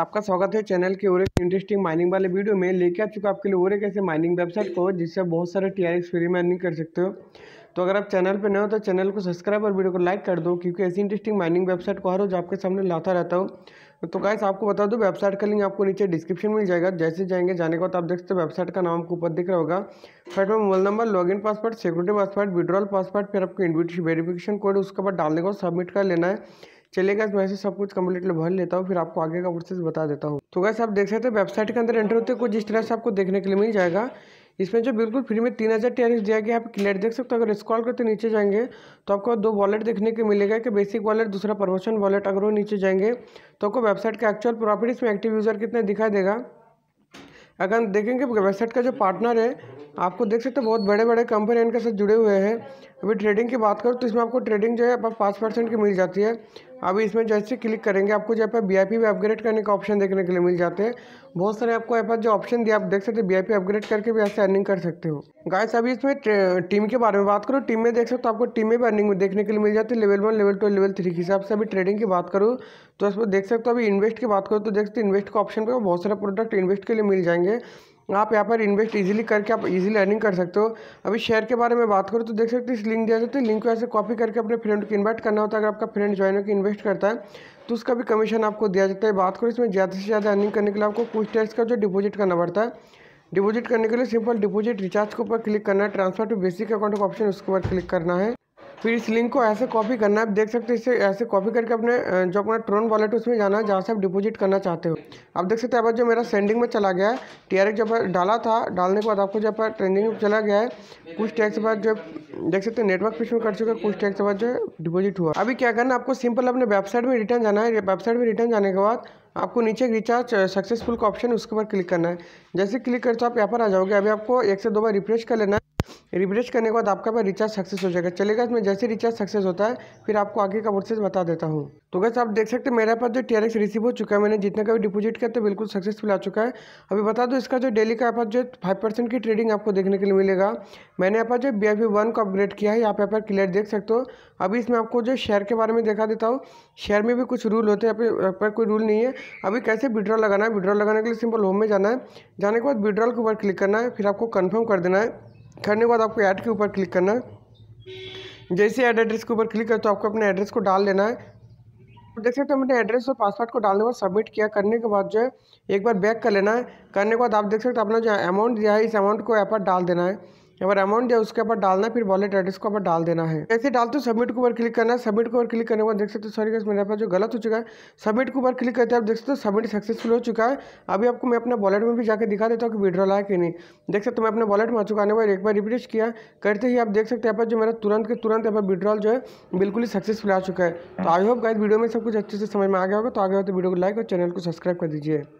आपका स्वागत है चैनल के और एक इंटरेस्टिंग माइनिंग वाले वीडियो में लेके आ चुका आपके लिए और एक ऐसे माइनिंग वेबसाइट को जिससे बहुत सारे टी आर फ्री में अर्निंग कर सकते हो तो अगर आप चैनल पर नए हो तो चैनल को सब्सक्राइब और वीडियो को लाइक कर दो क्योंकि ऐसी इंटरेस्टिंग माइनिंग वेबसाइट को हर रोज आपके सामने लाता रहता हूँ तो गाइस आपको बता दो वेबसाइट का लिंक आपको नीचे डिस्क्रिप्शन मिल जाएगा जैसे जाएंगे जाने के बाद आप देख सकते हो वेबसाइट का नाम आपको ऊपर दिख रहा होगा फिर में mobile number login password security password withdrawal password फिर आपको इन्विटेशन वेरिफिकेशन कोड उसके बाद डालने को सबमिट कर लेना है चलेगा तो वैसे सब कुछ कम्प्लीटली भर लेता हूँ फिर आपको आगे का प्रोसेस बता देता हूँ तो वैसे आप देख सकते हैं वेबसाइट के अंदर एंटर होते कुछ इस तरह से आपको देखने के लिए मिल जाएगा इसमें जो बिल्कुल फ्री में तीन हज़ार टेरिस दिया गया आप क्लियर देख सकते हो अगर स्क्रॉल करते नीचे जाएंगे तो आपको दो वॉलेट देखने के मिलेगा कि बेसिक वॉलेट दूसरा प्रमोशन वॉलेट अगर वो नीचे जाएंगे तो आपको वेबसाइट का एक्चुअल प्रॉफिट इसमें एक्टिव यूज़र कितना दिखाई देगा अगर हम देखेंगे वेबसाइट का जो पार्टनर है आपको देख सकते हो बहुत बड़े बड़े कंपनी इनके साथ जुड़े हुए हैं अभी ट्रेडिंग की बात करूँ तो इसमें आपको ट्रेडिंग जो है पाँच परसेंट की मिल जाती है अभी इसमें जैसे क्लिक करेंगे आपको जो है वी आई पी भी अपग्रेड करने का ऑप्शन देखने के लिए मिल जाते हैं बहुत सारे आपको यहाँ पर जो ऑप्शन दिया आप देख सकते हो वी आई पी अपग्रेड करके भी ऐसे अर्निंग कर सकते हो गायस अभी इसमें टीम के बारे में बात करूँ टीम में देख सकते हो आपको टीम में भी अर्निंग देखने के लिए मिल जाती है level one level two level three के हिसाब से अभी ट्रेडिंग की बात करूँ तो इसमें देख सकते हो अभी इन्वेस्ट की बात करूँ तो देख सकते इन्वेस्ट का ऑप्शन पर बहुत सारे प्रोडक्ट इन्वेस्ट के लिए मिल जाएंगे आप यहाँ पर इन्वेस्ट इजीली करके आप इजीली अर्निंग कर सकते हो अभी शेयर के बारे में बात करूँ तो देख सकते हो इस लिंक दिया जाता है लिंक तो को ऐसे कॉपी करके अपने फ्रेंड को इन्वाइट करना होता है अगर आपका फ्रेंड ज्वाइन होकर इन्वेस्ट करता है तो उसका भी कमीशन आपको दिया जाता है बात करो इसमें ज़्यादा से ज़्यादा अर्निंग करने के लिए आपको कुछ टैक्स का जो डिपोजिट करना पड़ता है डिपोजिट करने के लिए सिंपल डिपोजिट रिचार्ज के ऊपर क्लिक करना है ट्रांसफर टू बेसिक अकाउंट का ऑप्शन उसके ऊपर क्लिक करना है फिर इस लिंक को ऐसे कॉपी करना है आप देख सकते हैं इसे ऐसे कॉपी करके अपने जो अपना ट्रोन वॉलेट उसमें जाना है जहाँ से आप डिपॉजिट करना चाहते हो आप देख सकते हैं अब जो मेरा सेंडिंग में चला गया है टी जब डाला था डालने के बाद आपको जब ट्रेंडिंग में चला गया है कुछ टैक्स के बाद जो देख सकते हैं नेटवर्क फिश में कर चुके कुछ टैक्स के बाद जो डिपॉजिट हुआ अभी क्या करना आपको सिंपल अपने वेबसाइट में रिटर्न जाना है वेबसाइट में रिटर्न जाने के बाद आपको नीचे एक रिचार्ज सक्सेसफुल का ऑप्शन उसके ऊपर क्लिक करना है जैसे क्लिक करते हो आप यहाँ पर आ जाओगे अभी आपको एक से दो बार रिफ्रेश कर लेना है रिफ्रेश करने के बाद आपका पे रिचार्ज सक्सेस हो जाएगा चलेगा इसमें जैसे रिचार्ज सक्सेस होता है फिर आपको आगे का प्रोसेस बता देता हूँ तो गैस आप देख सकते हैं मेरे पास जो टी रिसीव हो चुका है मैंने जितना का भी डिपोजिट किया तो बिल्कुल सक्सेसफुल आ चुका है अभी बता दो इसका जो डेली का यहाँ जो फाइव परसेंट की ट्रेडिंग आपको देखने के लिए मिलेगा मैंने यहाँ पर जो बी आई वन को अपग्रेड किया है यहाँ पर पर क्लियर देख सकते हो अभी इसमें आपको जो शेयर के बारे में देखा देता हूँ शेयर में भी कुछ रूल होते हैं यहाँ पर कोई रूल नहीं है अभी कैसे विड्रॉ लगाना है विड्रॉ लगाने के लिए सिंपल होम में जाना है जाने के बाद विड्रॉल के ऊपर क्लिक करना है फिर आपको कन्फर्म कर देना है करने के बाद आपको ऐड के ऊपर क्लिक करना है जैसे ऐड एड्रेस के ऊपर क्लिक करें तो आपको अपने एड्रेस को डाल देना है तो देख सकते हो मैंने एड्रेस और पासवर्ड को डालने के बाद सबमिट किया करने के बाद जो है एक बार बैक कर लेना है करने के बाद आप देख सकते हो अपना जो अमाउंट दिया है इस अमाउंट को यहाँ पर डाल देना है यहाँ पर अमाउंट दिया उसके ऊपर डालना फिर वॉलेट एड्रेस को ऊपर डाल देना है ऐसे डालते हो सबमिट के ऊपर क्लिक करना है सबमिट के ऊपर क्लिक करने के बाद देख सकते हो सॉरी गैस मेरे पास जो गलत हो चुका है सबमिट के ऊपर क्लिक करते हैं आप देख सकते हो सबमिट सक्सेसफुल हो चुका है अभी आपको मैं अपने वॉलेट में भी जाकर दिखा देता हूँ कि विड्रॉल आया कि नहीं देख सकते मैं अपने वॉलेट में आ चुका है एक बार रिफ्रेश किया करते ही आप देख सकते हैं यहाँ पर जो मेरा तुरंत के तुरंत यहाँ पर विड्रॉल जो है बिल्कुल ही सक्सेसफुल आ चुका है तो आई होप गाइस वीडियो में सब कुछ अच्छे से समझ में आ गया होगा तो आगे हो तो वीडियो को लाइक और चैनल को सब्सक्राइब कर दीजिए